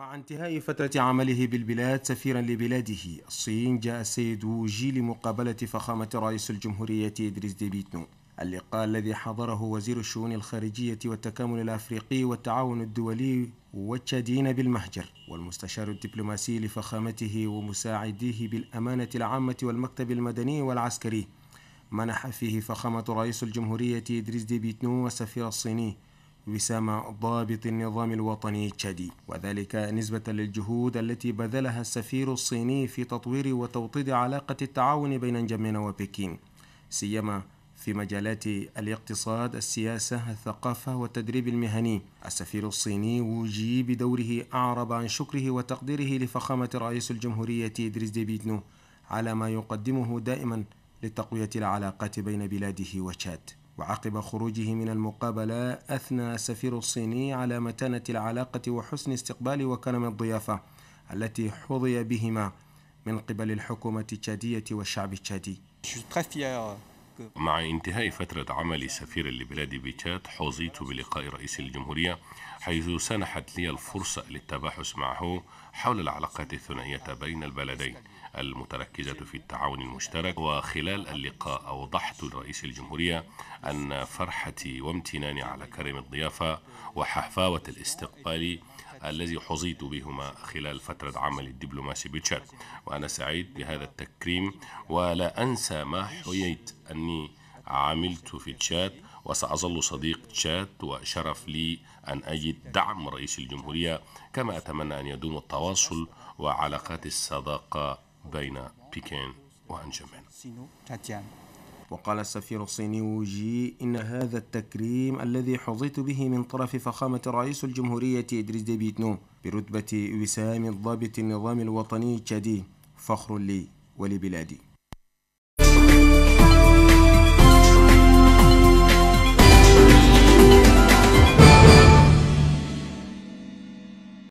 مع انتهاء فترة عمله بالبلاد سفيرا لبلاده الصين جاء السيد ووجي لمقابلة فخامة رئيس الجمهورية إدريس ديبيتنو اللقاء الذي حضره وزير الشؤون الخارجية والتكامل الأفريقي والتعاون الدولي والتشادين بالمهجر والمستشار الدبلوماسي لفخامته ومساعديه بالأمانة العامة والمكتب المدني والعسكري منح فيه فخامة رئيس الجمهورية إدريس ديبيتنو والسفير الصيني وسام ضابط النظام الوطني تشادي وذلك نسبة للجهود التي بذلها السفير الصيني في تطوير وتوطيد علاقة التعاون بين نجمين وبكين سيما في مجالات الاقتصاد السياسة الثقافة والتدريب المهني السفير الصيني وجي بدوره أعرب عن شكره وتقديره لفخامة رئيس الجمهورية إدريس بيتنو على ما يقدمه دائما لتقوية العلاقات بين بلاده وتشاد وعقب خروجه من المقابلة أثنى السفير الصيني على متانة العلاقة وحسن استقبال وكرم الضيافة التي حظي بهما من قبل الحكومة التشادية والشعب التشادي. مع انتهاء فترة عملي سفيرا لبلاد بيتشات حظيت بلقاء رئيس الجمهورية حيث سنحت لي الفرصة للتباحث معه حول العلاقات الثنائية بين البلدين المتركزة في التعاون المشترك وخلال اللقاء أوضحت لرئيس الجمهورية أن فرحتي وامتناني على كرم الضيافة وحفاوة الاستقبال الذي حظيت بهما خلال فترة عملي الدبلوماسي بتشاد وأنا سعيد بهذا التكريم ولا أنسى ما حييت أني عملت في تشاد وسأظل صديق تشاد وشرف لي أن أجد دعم رئيس الجمهورية كما أتمنى أن يدوم التواصل وعلاقات الصداقة بين بكين وأنجمان وقال السفير الصيني جي إن هذا التكريم الذي حظيت به من طرف فخامة رئيس الجمهورية إدريس ديبيتنو برتبة وسام الضابط النظام الوطني تشادي فخر لي ولبلادي